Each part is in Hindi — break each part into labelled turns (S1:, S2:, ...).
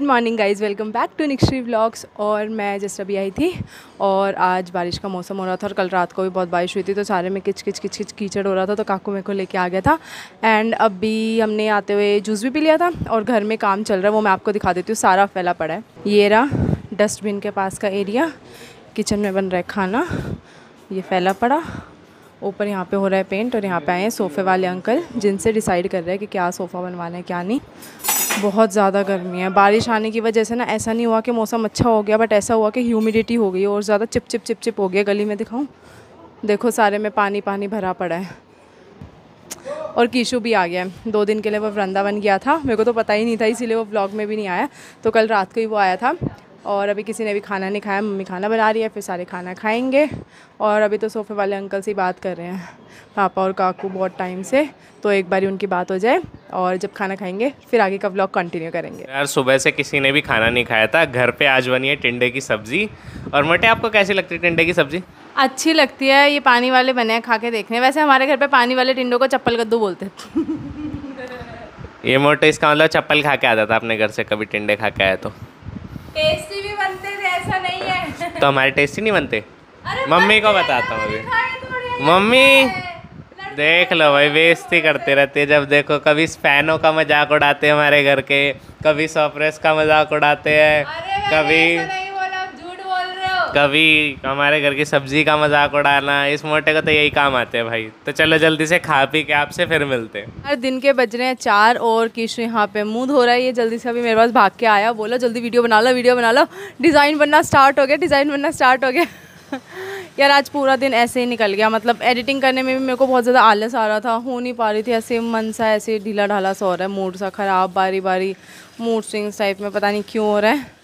S1: good morning guys welcome back to निक्श्री ब्लॉग्स और मैं जस्ट अभी आई थी और आज बारिश का मौसम हो रहा था और कल रात को भी बहुत बारिश हुई थी तो सारे में किच किच किच किच कीचड़ हो रहा था तो काकू मेरे को लेके आ गया था एंड अभी हमने आते हुए जूस भी पी लिया था और घर में काम चल रहा है वो मैं आपको दिखा देती हूँ सारा फैला पड़ा है ये रहा डस्टबिन के पास का एरिया किचन में बन रहा है खाना ये फैला पड़ा ऊपर यहाँ पे हो रहा है पेंट और यहाँ पे आए हैं सोफ़े वाले अंकल जिनसे डिसाइड कर रहे हैं कि क्या सोफ़ा बनवाना है क्या नहीं बहुत ज़्यादा गर्मी है बारिश आने की वजह से ना ऐसा नहीं हुआ कि मौसम अच्छा हो गया बट ऐसा हुआ कि ह्यूमिडिटी हो गई और ज़्यादा चिप चिप चिप चिप हो गया गली में दिखाऊँ देखो सारे में पानी पानी भरा पड़ा है और कीशु भी आ गया है दो दिन के लिए वो वृंदावन गया था मेरे को तो पता ही नहीं था इसीलिए वो ब्लॉग में भी नहीं आया तो कल रात को ही वो आया था और अभी किसी ने भी खाना नहीं खाया मम्मी खाना बना रही है फिर सारे खाना खाएंगे और अभी तो सोफे वाले अंकल से ही बात कर रहे हैं पापा और काकू बहुत टाइम से तो एक बार उनकी बात हो जाए और जब खाना खाएंगे फिर आगे का ब्लॉग कंटिन्यू करेंगे
S2: यार सुबह से किसी ने भी खाना नहीं खाया था घर पे आज बनी है टिंडे की सब्ज़ी और मटे आपको कैसी लगती है टिंडे की सब्ज़ी
S1: अच्छी लगती है ये पानी वाले बने खा के देखने वैसे हमारे घर पे पानी वाले टिंडो को चप्पल कद्दू बोलते थे
S2: ये मोटे इसका मतलब चप्पल खा के आता था अपने घर से कभी टिंडे खा के आया तो
S1: टेस्टी भी बनते थे ऐसा नहीं है तो हमारे
S2: टेस्टी नहीं बनते मम्मी को बताता हूँ अभी मम्मी देख लो भाई बेइज्जती करते रहते जब देखो कभी फैनों का मजाक उड़ाते हैं हमारे घर के कभी सोप्रेस का मजाक उड़ाते हैं कभी कभी हमारे घर की सब्जी का मजाक उड़ाना इस मोटे को तो यही काम आते हैं भाई तो चलो जल्दी से खा पी के आपसे फिर मिलते हैं
S1: हर दिन के बज रहे हैं चार और किश यहाँ पे मुँह धो रहा है ये जल्दी से अभी मेरे पास भाग के आया बोलो जल्दी वीडियो बना लो वीडियो बना लो डिज़ाइन बनना स्टार्ट हो गया डिज़ाइन बनना स्टार्ट हो गया यार आज पूरा दिन ऐसे ही निकल गया मतलब एडिटिंग करने में भी मेरे को बहुत ज़्यादा आलस आ रहा था हो नहीं पा रही थी ऐसे मन सा ऐसे ढीला ढाला सा हो रहा है मूड सा ख़राब बारी बारी मूड स्विंग्स टाइप में पता नहीं क्यों हो रहा है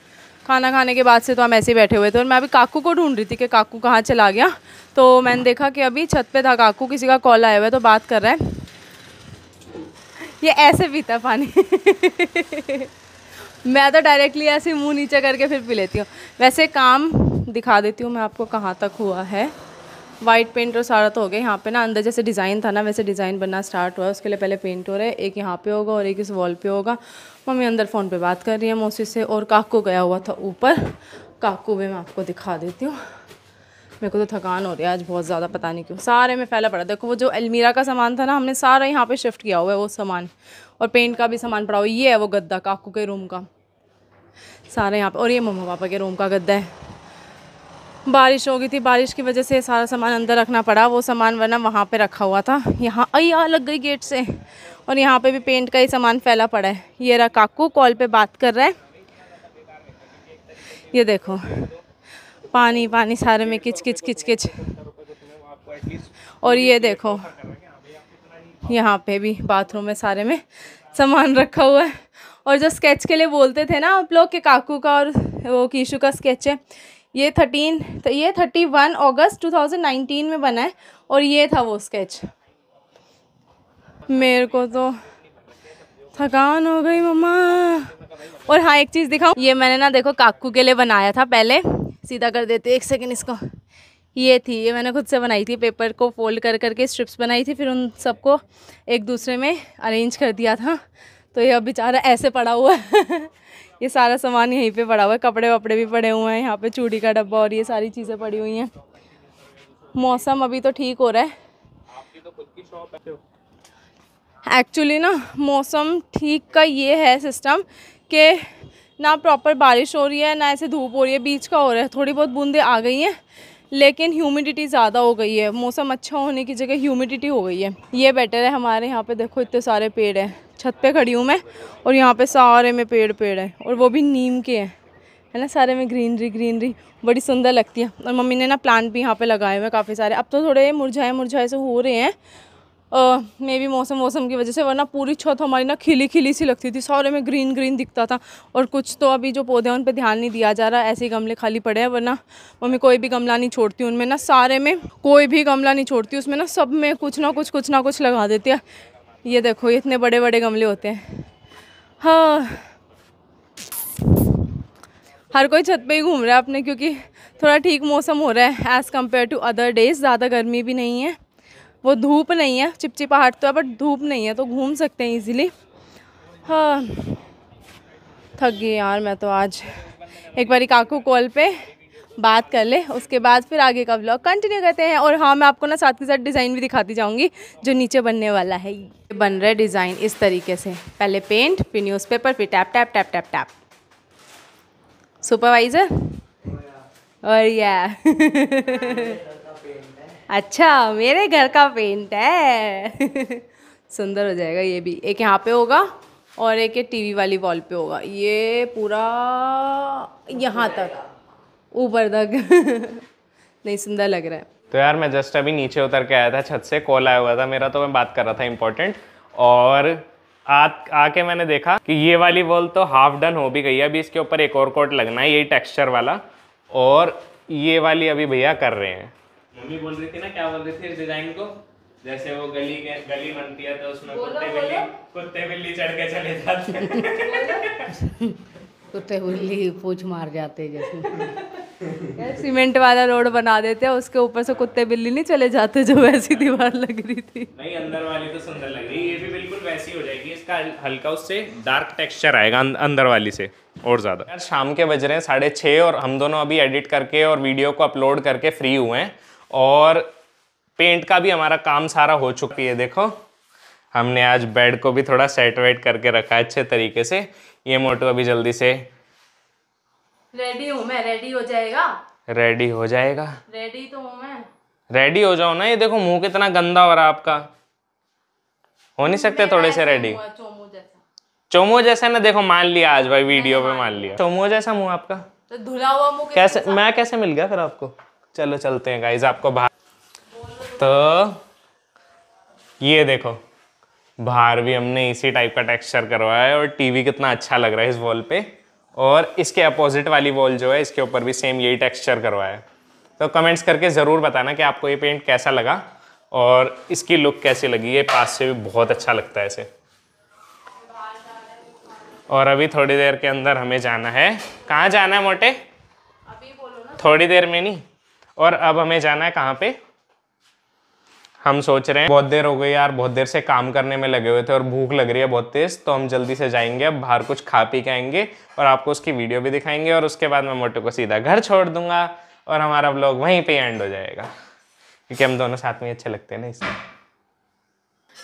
S1: खाना खाने के बाद से तो हम ऐसे ही बैठे हुए थे और मैं अभी काकू को ढूंढ रही थी कि काकू कहाँ चला गया तो मैंने देखा कि अभी छत पे था काकू किसी का कॉल आया हुआ है तो बात कर रहा है ये ऐसे पीता पानी मैं तो डायरेक्टली ऐसे मुंह नीचे करके फिर पी लेती हूँ वैसे काम दिखा देती हूँ मैं आपको कहाँ तक हुआ है वाइट पेंट और सारा तो हो गया यहाँ पे ना अंदर जैसे डिज़ाइन था ना वैसे डिज़ाइन बनना स्टार्ट हुआ है उसके लिए पहले पेंट हो रहा है एक यहाँ पे होगा और एक इस वॉल पे होगा मम्मी अंदर फ़ोन पे बात कर रही है मौसी से और काकू गया हुआ था ऊपर काकू भी मैं आपको दिखा देती हूँ मेरे को तो थकान हो रही है आज बहुत ज़्यादा पता नहीं क्यों सारे में फैला पड़ा देखो वो जो अलमीरा का सामान था ना हमने सारा यहाँ पर शिफ्ट किया हुआ है वो सामान और पेंट का भी सामान पड़ा हुआ ये है वो गद्दा काकू के रूम का सारे यहाँ पर और ये मम्मा पापा के रूम का गद्दा है बारिश हो गई थी बारिश की वजह से सारा सामान अंदर रखना पड़ा वो सामान वरना वहाँ पे रखा हुआ था यहाँ अया लग गई गेट से और यहाँ पे भी पेंट का ही सामान फैला पड़ा है ये रहा काकू कॉल पे बात कर रहा है ये देखो पानी पानी सारे में किच किच किच किच और ये देखो यहाँ पे भी बाथरूम में सारे में सामान रखा हुआ है और जो स्केच के लिए बोलते थे ना आप लोग के काकू का और वो कीशू का स्केच है ये थर्टीन तो ये थर्टी वन अगस्त टू थाउजेंड नाइनटीन में बना है और ये था वो स्केच मेरे को तो थकान हो गई मम्मा और हाँ एक चीज़ दिखाऊँ ये मैंने ना देखो काकू के लिए बनाया था पहले सीधा कर देते एक सेकेंड इसको ये थी ये मैंने खुद से बनाई थी पेपर को फोल्ड कर करके स्ट्रिप्स बनाई थी फिर उन सबको एक दूसरे में अरेंज कर दिया था तो ये अब बेचारा ऐसे पड़ा हुआ है ये सारा सामान यहीं पे पड़ा हुआ है कपड़े वपड़े भी पड़े हुए हैं यहाँ पे चूड़ी का डब्बा और ये सारी चीज़ें पड़ी हुई हैं मौसम अभी तो ठीक हो रहा है एक्चुअली ना मौसम ठीक का ये है सिस्टम कि ना प्रॉपर बारिश हो रही है ना ऐसे धूप हो रही है बीच का हो रहा है थोड़ी बहुत बूंदें आ गई हैं लेकिन ह्यूमिडिटी ज़्यादा हो गई है मौसम अच्छा होने की जगह ह्यूमिडिटी हो गई है ये बेटर है हमारे यहाँ पे देखो इतने सारे पेड़ हैं छत पे खड़ी हूँ मैं और यहाँ पे सारे में पेड़ पेड़ है और वो भी नीम के हैं है ना सारे में ग्रीनरी ग्रीनरी बड़ी सुंदर लगती है और मम्मी ने ना प्लांट भी यहाँ पे लगाए हुए हैं काफ़ी सारे अब तो थोड़े मुरझाए मुरझाए से हो रहे हैं मे भी मौसम मौसम की वजह से वरना पूरी छत हमारी ना खिली खिली सी लगती थी सारे में ग्रीन ग्रीन दिखता था और कुछ तो अभी जो पौधे हैं उन पर ध्यान नहीं दिया जा रहा ऐसे ही गमले खाली पड़े हैं वरना मम्मी कोई भी गमला नहीं छोड़ती उनमें ना सारे में कोई भी गमला नहीं छोड़ती उसमें ना सब में कुछ ना कुछ कुछ ना कुछ लगा देती है ये देखो ये इतने बड़े बड़े गमले होते हैं हाँ हर कोई छत पे ही घूम रहा है अपने क्योंकि थोड़ा ठीक मौसम हो रहा है as compare to other days ज़्यादा गर्मी भी नहीं है वो धूप नहीं है चिपचिपाहट तो है बट धूप नहीं है तो घूम सकते हैं इजीली हाँ थक गई यार मैं तो आज एक बारी काकू कॉल पे बात कर ले उसके बाद फिर आगे का ब्लॉग कंटिन्यू करते हैं और हाँ मैं आपको ना साथ के साथ डिज़ाइन भी दिखाती जाऊँगी जो नीचे बनने वाला है बन रहा है डिज़ाइन इस तरीके से पहले पेंट फिर न्यूज़पेपर फिर tape tape tape tape tape supervisor और या अच्छा मेरे घर का पेंट है सुंदर हो जाएगा ये भी एक यहाँ पे होगा और एक ये टीवी वाली वॉल पे होगा ये पूरा यहाँ तक ऊपर तक नहीं सुंदर लग रहा है
S2: तो यार मैं जस्ट अभी नीचे उतर के आया था छत से कॉल आया हुआ था मेरा तो मैं बात कर रहा था इम्पोर्टेंट और आ आके मैंने देखा कि ये वाली वॉल तो हाफ डन हो भी गई है अभी इसके ऊपर एक और कोट लगना है यही टेक्सचर वाला और ये वाली अभी भैया कर रहे हैं मम्मी बोल रही थी ना क्या बोल रही थी इस डिजाइन को जैसे वो गली के गली बनती है तो उसमें कुत्ते बिल्ली कुत्ते बिल्ली चढ़ के चले जाते
S1: हैं कुत्ते बिल्ली पूछ मार जाते जैसे सीमेंट वाला रोड बना देते हैं उसके ऊपर से कुत्ते बिल्ली नहीं चले जाते जो वैसी दीवार लग रही
S2: थी नहीं अंदर वाली तो सुंदर लग रही है ये भी बिल्कुल वैसी हो जाएगी इसका हल्का उससे डार्क टेक्सचर आएगा अं-, अंदर वाली से और ज़्यादा यार शाम के बज रहे हैं साढ़े छः और हम दोनों अभी एडिट करके और वीडियो को अपलोड करके फ्री हुए हैं और पेंट का भी हमारा काम सारा हो चुकी है देखो हमने आज बेड को भी थोड़ा सेट वेट करके रखा है अच्छे तरीके से ये मोटू अभी जल्दी से
S1: रेडी हूँ मैं रेडी हो जाएगा
S2: रेडी हो जाएगा
S1: रेडी तो हूँ मैं
S2: रेडी हो जाओ ना ये देखो मुंह कितना गंदा हो रहा है आपका हो नहीं सकते थोड़े से रेडी चोमो जैसा चोमो जैसा ना देखो मान लिया आज भाई वीडियो पे मान लिया चोमो जैसा मुंह आपका
S1: तो धुला हुआ मुंह कैसे
S2: मैं कैसे मिल गया फिर आपको चलो चलते हैं गाइज आपको बाहर तो ये देखो बाहर भी हमने इसी टाइप का टेक्सचर करवाया है और टीवी कितना अच्छा लग रहा है इस वॉल पे और इसके अपोजिट वाली वॉल जो है इसके ऊपर भी सेम यही टेक्सचर करवाया है तो कमेंट्स करके ज़रूर बताना कि आपको ये पेंट कैसा लगा और इसकी लुक कैसी लगी ये पास से भी बहुत अच्छा लगता है इसे और अभी थोड़ी देर के अंदर हमें जाना है कहाँ जाना है मोटे थोड़ी देर में नहीं और अब हमें जाना है कहाँ पे हम सोच रहे हैं बहुत देर हो गई यार बहुत देर से काम करने में लगे हुए थे और भूख लग रही है बहुत तेज़ तो हम जल्दी से जाएंगे अब बाहर कुछ खा पी के आएंगे और आपको उसकी वीडियो भी दिखाएंगे और उसके बाद मैं मोटो को सीधा घर छोड़ दूंगा और हमारा ब्लॉग वहीं पर एंड हो जाएगा क्योंकि हम दोनों साथ में अच्छे लगते हैं ना इसमें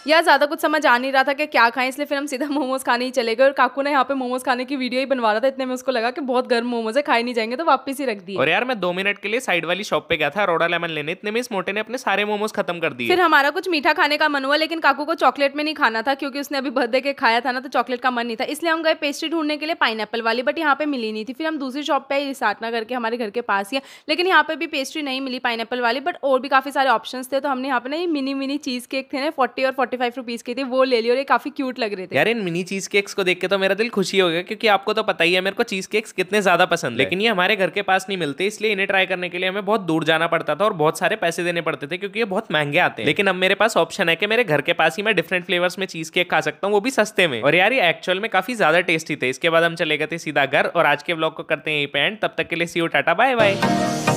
S1: या ज़्यादा कुछ समझ आ नहीं रहा था कि क्या खाएं इसलिए फिर हम सीधा मोमोज़ खाने ही चले गए और काकू ने यहाँ पे मोमोज़ खाने की वीडियो ही बनवा रहा था इतने में उसको लगा कि बहुत गर्म मोमोज है खाए नहीं जाएंगे तो वापस ही रख दिए और यार
S2: मैं दो मिनट के लिए साइड वाली शॉप पे गया था रोडा लेमन लेने इतने में इस मोटे ने अपने सारे मोमोज खत्म कर दिए फिर
S1: हमारा कुछ मीठा खाने का मन हुआ लेकिन काकू को चॉकलेट में नहीं खाना था क्योंकि उसने अभी बर्थडे के खाया था ना तो चॉकलेट का मन नहीं था इसलिए हम गए पेस्ट्री ढूंढने के लिए पाइन वाली बट यहाँ पे मिली नहीं थी फिर हम दूसरी शॉप पे साटना करके हमारे घर के पास ही लेकिन यहाँ पे भी पेस्ट्री नहीं मिली पाइन वाली बट और भी काफी सारे ऑप्शन थे तो हमने यहाँ पे ना मिनी मिनी चीज केक थे ना फोर्टी और फोर्टी फोर्टी फाइव रुपीज़ के थे वो ले लियो और ये काफ़ी क्यूट लग रहे थे यार
S2: इन मिनी चीज़ केक्स को देख के तो मेरा दिल खुशी हो गया क्योंकि आपको तो पता ही है मेरे को चीज़ केक्स कितने ज़्यादा पसंद लेकिन ये हमारे घर के पास नहीं मिलते इसलिए इन्हें ट्राई करने के लिए हमें बहुत दूर जाना पड़ता था और बहुत सारे पैसे देने पड़ते थे क्योंकि ये बहुत महंगे आते हैं लेकिन अब मेरे पास ऑप्शन है कि मेरे घर के पास ही मैं डिफरेंट फ्लेवर्स में चीज़ केक खा सकता हूँ वो भी सस्ते में और यार ये एक्चुअल में काफ़ी ज़्यादा टेस्टी थे इसके बाद हम चले गए थे सीधा घर और आज के ब्लॉग को करते हैं यहीं पे तब तक के लिए see you tata bye bye